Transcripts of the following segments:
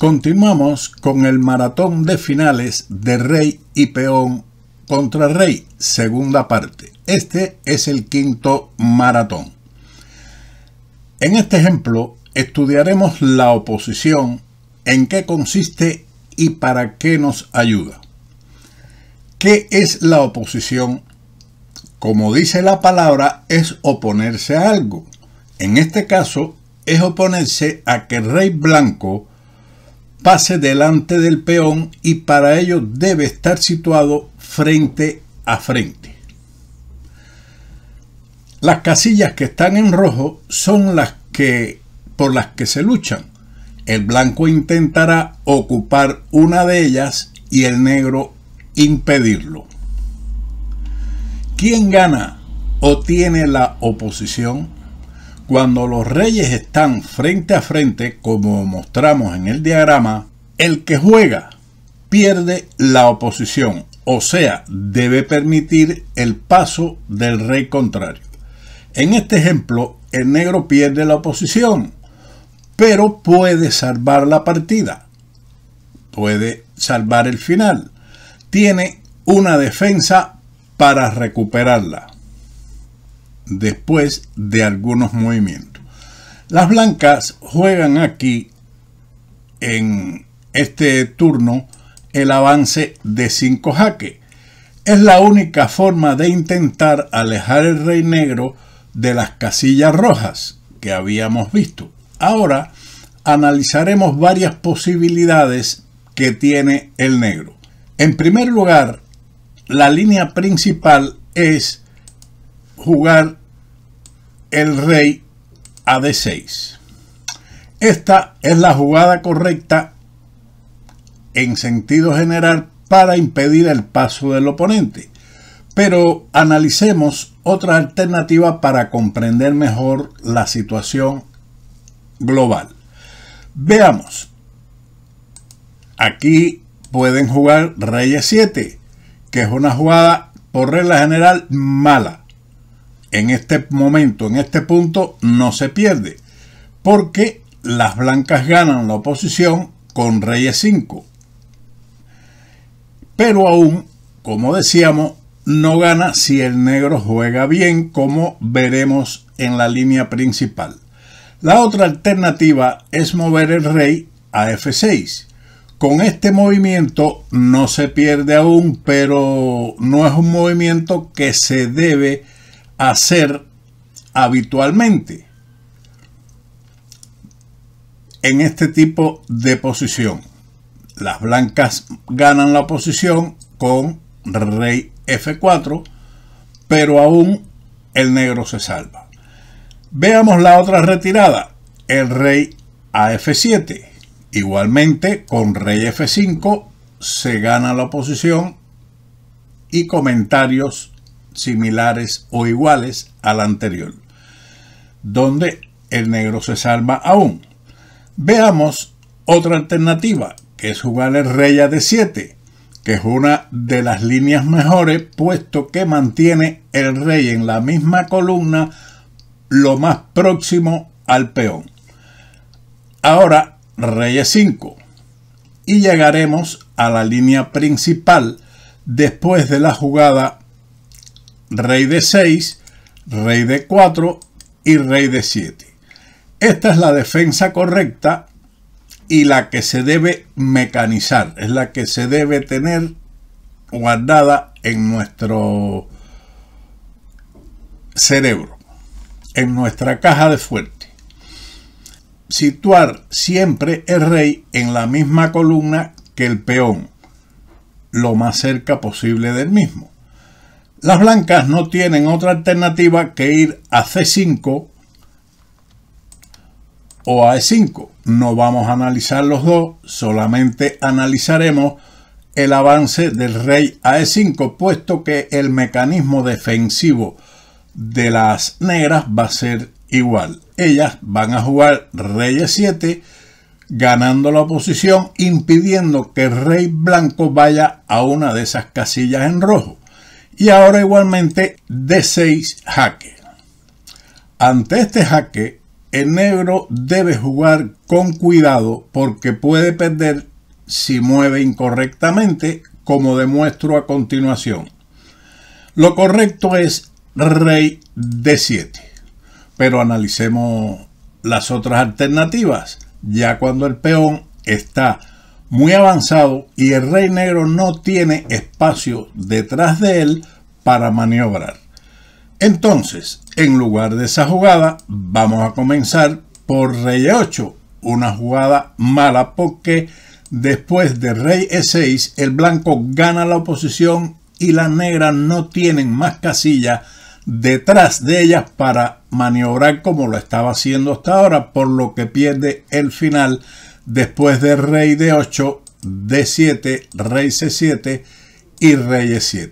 Continuamos con el maratón de finales de Rey y Peón contra Rey, segunda parte. Este es el quinto maratón. En este ejemplo estudiaremos la oposición, en qué consiste y para qué nos ayuda. ¿Qué es la oposición? Como dice la palabra, es oponerse a algo. En este caso, es oponerse a que el Rey Blanco pase delante del peón y para ello debe estar situado frente a frente. Las casillas que están en rojo son las que por las que se luchan. El blanco intentará ocupar una de ellas y el negro impedirlo. ¿Quién gana o tiene la oposición? Cuando los reyes están frente a frente, como mostramos en el diagrama, el que juega pierde la oposición, o sea, debe permitir el paso del rey contrario. En este ejemplo, el negro pierde la oposición, pero puede salvar la partida, puede salvar el final, tiene una defensa para recuperarla después de algunos movimientos. Las blancas juegan aquí en este turno el avance de 5 jaque. Es la única forma de intentar alejar el rey negro de las casillas rojas que habíamos visto. Ahora analizaremos varias posibilidades que tiene el negro. En primer lugar, la línea principal es jugar el rey a D6. Esta es la jugada correcta en sentido general para impedir el paso del oponente. Pero analicemos otra alternativa para comprender mejor la situación global. Veamos. Aquí pueden jugar Reyes 7, que es una jugada por regla general mala en este momento, en este punto, no se pierde, porque las blancas ganan la oposición con reyes 5. Pero aún, como decíamos, no gana si el negro juega bien, como veremos en la línea principal. La otra alternativa es mover el rey a F6. Con este movimiento no se pierde aún, pero no es un movimiento que se debe hacer habitualmente en este tipo de posición. Las blancas ganan la posición con rey F4, pero aún el negro se salva. Veamos la otra retirada, el rey a F7. Igualmente, con rey F5 se gana la posición y comentarios similares o iguales al anterior, donde el negro se salva aún. Veamos otra alternativa, que es jugar el rey de 7, que es una de las líneas mejores, puesto que mantiene el rey en la misma columna lo más próximo al peón. Ahora, rey 5. Y llegaremos a la línea principal después de la jugada rey de 6, rey de 4 y rey de 7. Esta es la defensa correcta y la que se debe mecanizar, es la que se debe tener guardada en nuestro cerebro, en nuestra caja de fuerte. Situar siempre el rey en la misma columna que el peón, lo más cerca posible del mismo. Las blancas no tienen otra alternativa que ir a C5 o a E5. No vamos a analizar los dos, solamente analizaremos el avance del rey a E5, puesto que el mecanismo defensivo de las negras va a ser igual. Ellas van a jugar rey E7, ganando la posición, impidiendo que el rey blanco vaya a una de esas casillas en rojo y ahora igualmente D6 jaque. Ante este jaque, el negro debe jugar con cuidado porque puede perder si mueve incorrectamente, como demuestro a continuación. Lo correcto es rey D7, pero analicemos las otras alternativas, ya cuando el peón está muy avanzado y el rey negro no tiene espacio detrás de él para maniobrar. Entonces, en lugar de esa jugada, vamos a comenzar por rey e8, una jugada mala porque después de rey e6 el blanco gana la oposición y las negras no tienen más casillas detrás de ellas para maniobrar como lo estaba haciendo hasta ahora, por lo que pierde el final después de rey D8, D7, rey C7 y rey E7,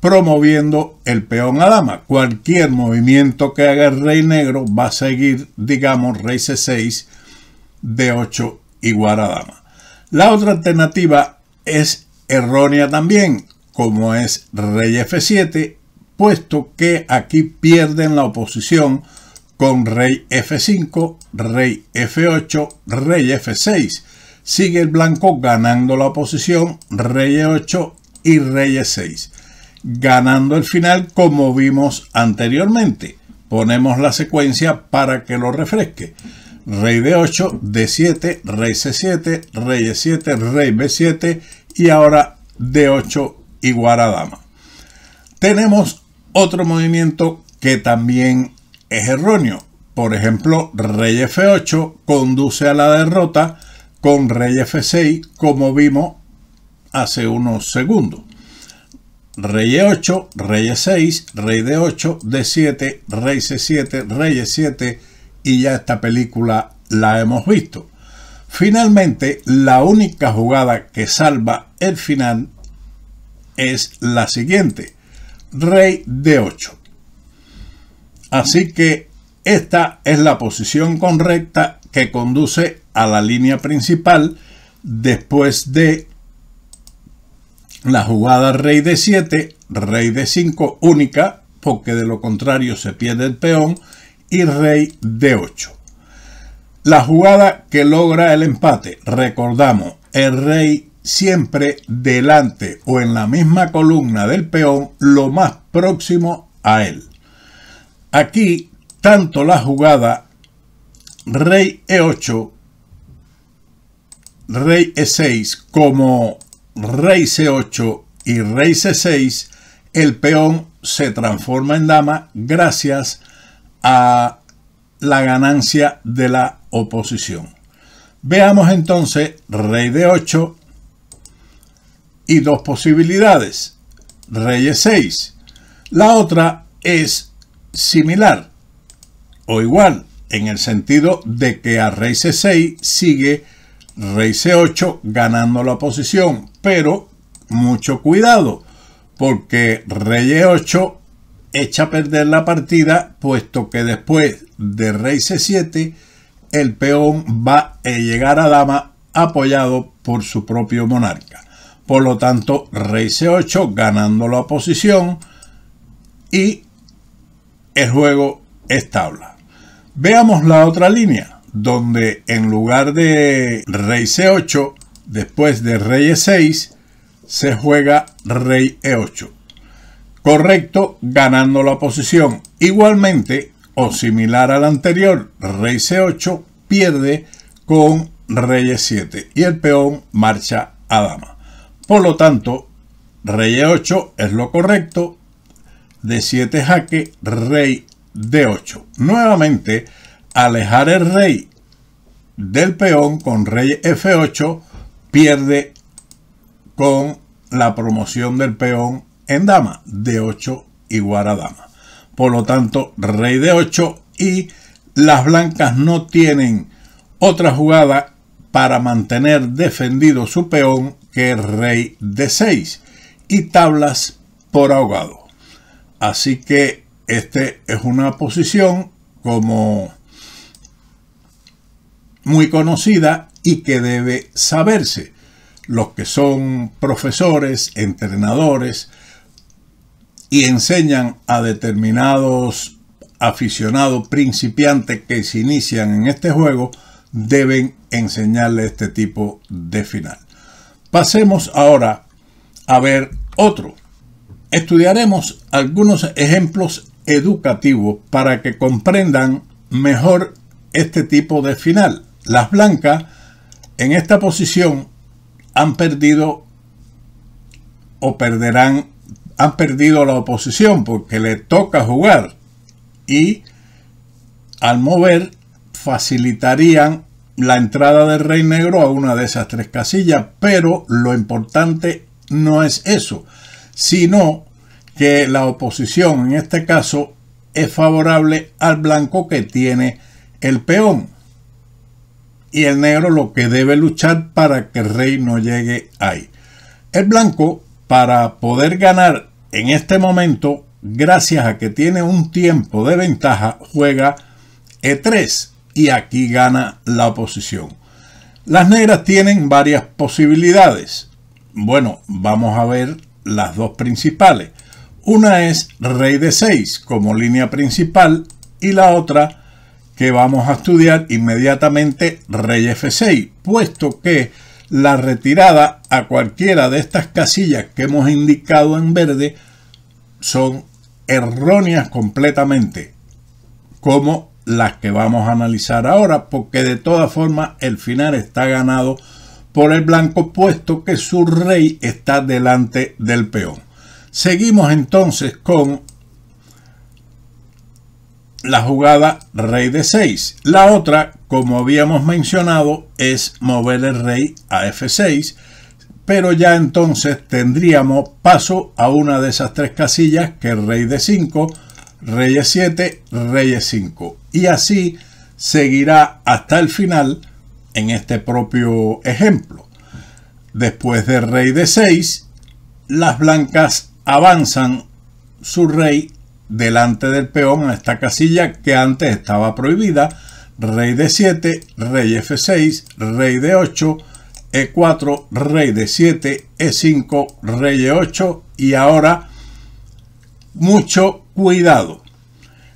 promoviendo el peón a dama. Cualquier movimiento que haga el rey negro va a seguir, digamos, rey C6, D8 igual a dama. La otra alternativa es errónea también, como es rey F7, puesto que aquí pierden la oposición con rey f5, rey f8, rey f6. Sigue el blanco ganando la oposición rey e8 y rey e6. Ganando el final como vimos anteriormente. Ponemos la secuencia para que lo refresque. Rey d8, d7, rey c7, rey e7, rey b7 y ahora d8 igual a dama. Tenemos otro movimiento que también es erróneo. Por ejemplo, rey f8 conduce a la derrota con rey f6 como vimos hace unos segundos. Rey e8, rey e6, rey d8, d7, rey c7, rey e7 y ya esta película la hemos visto. Finalmente, la única jugada que salva el final es la siguiente. Rey d8. Así que esta es la posición correcta que conduce a la línea principal después de la jugada rey de 7, rey de 5 única, porque de lo contrario se pierde el peón, y rey de 8. La jugada que logra el empate, recordamos, el rey siempre delante o en la misma columna del peón, lo más próximo a él. Aquí, tanto la jugada rey e8, rey e6 como rey c8 y rey c6, el peón se transforma en dama gracias a la ganancia de la oposición. Veamos entonces rey de 8 y dos posibilidades, rey e6. La otra es similar o igual en el sentido de que a rey c6 sigue rey c8 ganando la posición, pero mucho cuidado porque rey e8 echa a perder la partida puesto que después de rey c7 el peón va a llegar a dama apoyado por su propio monarca. Por lo tanto, rey c8 ganando la posición y el juego es tabla. Veamos la otra línea, donde en lugar de rey c8, después de rey e6, se juega rey e8. Correcto, ganando la posición. Igualmente, o similar al anterior, rey c8 pierde con rey e7 y el peón marcha a dama. Por lo tanto, rey e8 es lo correcto, de 7 jaque, rey de 8. Nuevamente, alejar el rey del peón con rey F8 pierde con la promoción del peón en dama de 8 igual a dama. Por lo tanto, rey de 8 y las blancas no tienen otra jugada para mantener defendido su peón que rey de 6 y tablas por ahogado. Así que este es una posición como muy conocida y que debe saberse. Los que son profesores, entrenadores y enseñan a determinados aficionados principiantes que se inician en este juego deben enseñarle este tipo de final. Pasemos ahora a ver otro. Estudiaremos algunos ejemplos educativos para que comprendan mejor este tipo de final. Las blancas en esta posición han perdido o perderán, han perdido la oposición porque le toca jugar y al mover facilitarían la entrada del rey negro a una de esas tres casillas, pero lo importante no es eso, sino que la oposición en este caso es favorable al blanco que tiene el peón y el negro lo que debe luchar para que el rey no llegue ahí. El blanco para poder ganar en este momento, gracias a que tiene un tiempo de ventaja, juega E3 y aquí gana la oposición. Las negras tienen varias posibilidades. Bueno, vamos a ver las dos principales. Una es rey de 6 como línea principal y la otra que vamos a estudiar inmediatamente rey f6, puesto que la retirada a cualquiera de estas casillas que hemos indicado en verde son erróneas completamente, como las que vamos a analizar ahora, porque de todas formas el final está ganado por el blanco, puesto que su rey está delante del peón. Seguimos entonces con la jugada rey de 6. La otra, como habíamos mencionado, es mover el rey a f6, pero ya entonces tendríamos paso a una de esas tres casillas que es rey de 5, rey de 7, rey de 5. Y así seguirá hasta el final en este propio ejemplo. Después de rey de 6, las blancas avanzan su rey delante del peón a esta casilla que antes estaba prohibida. Rey de 7, rey F6, rey de 8, E4, rey de 7, E5, rey E8 y ahora mucho cuidado.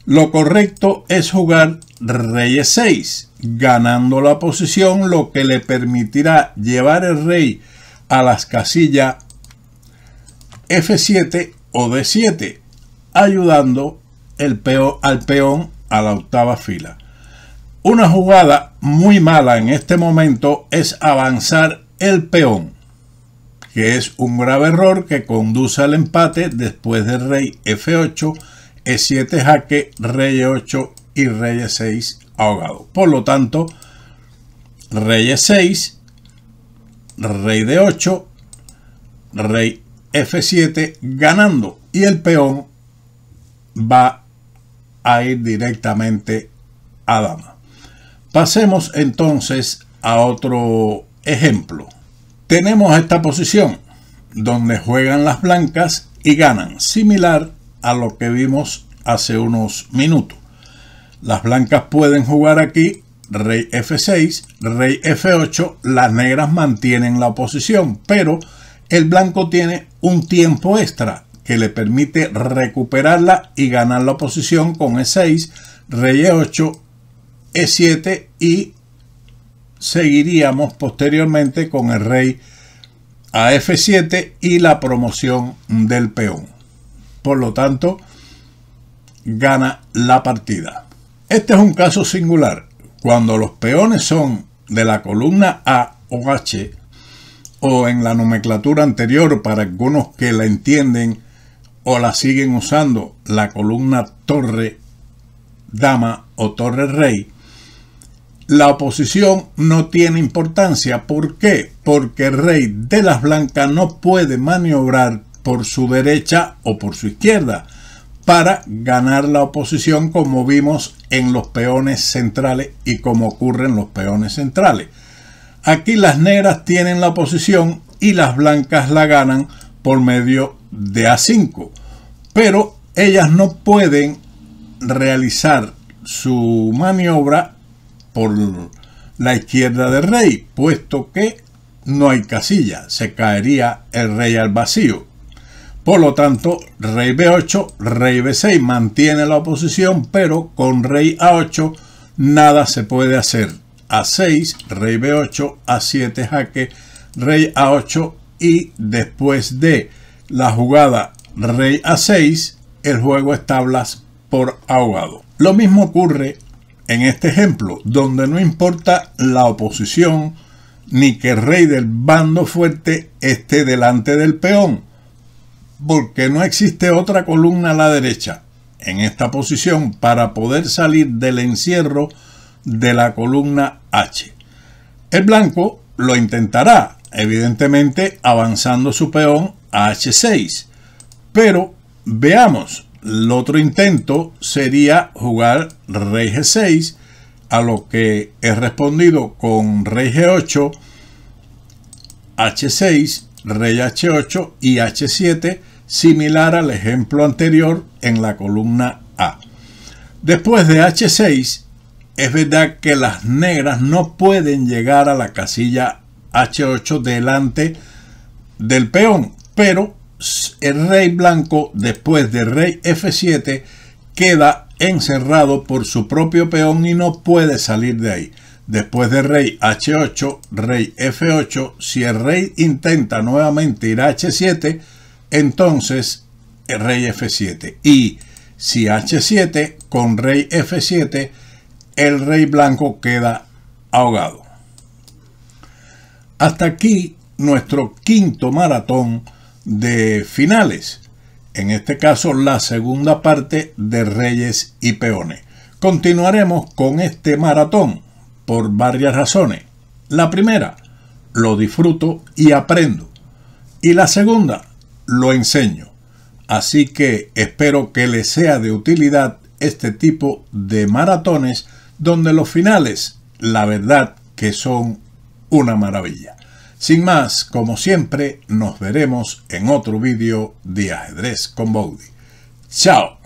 Lo correcto es jugar rey e6, ganando la posición, lo que le permitirá llevar el rey a las casillas f7 o d7, ayudando el al peón a la octava fila. Una jugada muy mala en este momento es avanzar el peón, que es un grave error que conduce al empate después del rey f8, e7 jaque, rey e8 y Reyes 6 ahogado. Por lo tanto, Reyes 6, Rey de 8, Rey F7 ganando y el peón va a ir directamente a dama. Pasemos entonces a otro ejemplo. Tenemos esta posición donde juegan las blancas y ganan, similar a lo que vimos hace unos minutos. Las blancas pueden jugar aquí rey f6, rey f8. Las negras mantienen la posición, pero el blanco tiene un tiempo extra que le permite recuperarla y ganar la posición con e6, rey e8, e7 y seguiríamos posteriormente con el rey a f7 y la promoción del peón. Por lo tanto, gana la partida. Este es un caso singular. Cuando los peones son de la columna A o H, o en la nomenclatura anterior para algunos que la entienden o la siguen usando, la columna torre dama o torre rey, la oposición no tiene importancia. ¿Por qué? Porque el rey de las blancas no puede maniobrar por su derecha o por su izquierda para ganar la oposición como vimos en los peones centrales y como ocurre en los peones centrales. Aquí las negras tienen la oposición y las blancas la ganan por medio de A5. Pero ellas no pueden realizar su maniobra por la izquierda del rey, puesto que no hay casilla, se caería el rey al vacío. Por lo tanto, rey b8, rey b6 mantiene la oposición, pero con rey a8 nada se puede hacer. a6, rey b8, a7 jaque, rey a8 y después de la jugada rey a6, el juego es tablas por ahogado. Lo mismo ocurre en este ejemplo, donde no importa la oposición ni que el rey del bando fuerte esté delante del peón porque no existe otra columna a la derecha en esta posición para poder salir del encierro de la columna H. El blanco lo intentará, evidentemente avanzando su peón a H6, pero veamos, el otro intento sería jugar rey G6, a lo que he respondido con rey G8, H6, rey H8 y H7, similar al ejemplo anterior en la columna A. Después de H6, es verdad que las negras no pueden llegar a la casilla H8 delante del peón, pero el rey blanco después de rey F7 queda encerrado por su propio peón y no puede salir de ahí. Después de rey H8, rey F8, si el rey intenta nuevamente ir a H7, entonces el rey F7. Y si H7 con rey F7, el rey blanco queda ahogado. Hasta aquí nuestro quinto maratón de finales. En este caso, la segunda parte de Reyes y Peones. Continuaremos con este maratón por varias razones. La primera, lo disfruto y aprendo. Y la segunda, lo enseño. Así que espero que les sea de utilidad este tipo de maratones donde los finales, la verdad que son una maravilla. Sin más, como siempre, nos veremos en otro vídeo de ajedrez con Bowdy. ¡Chao!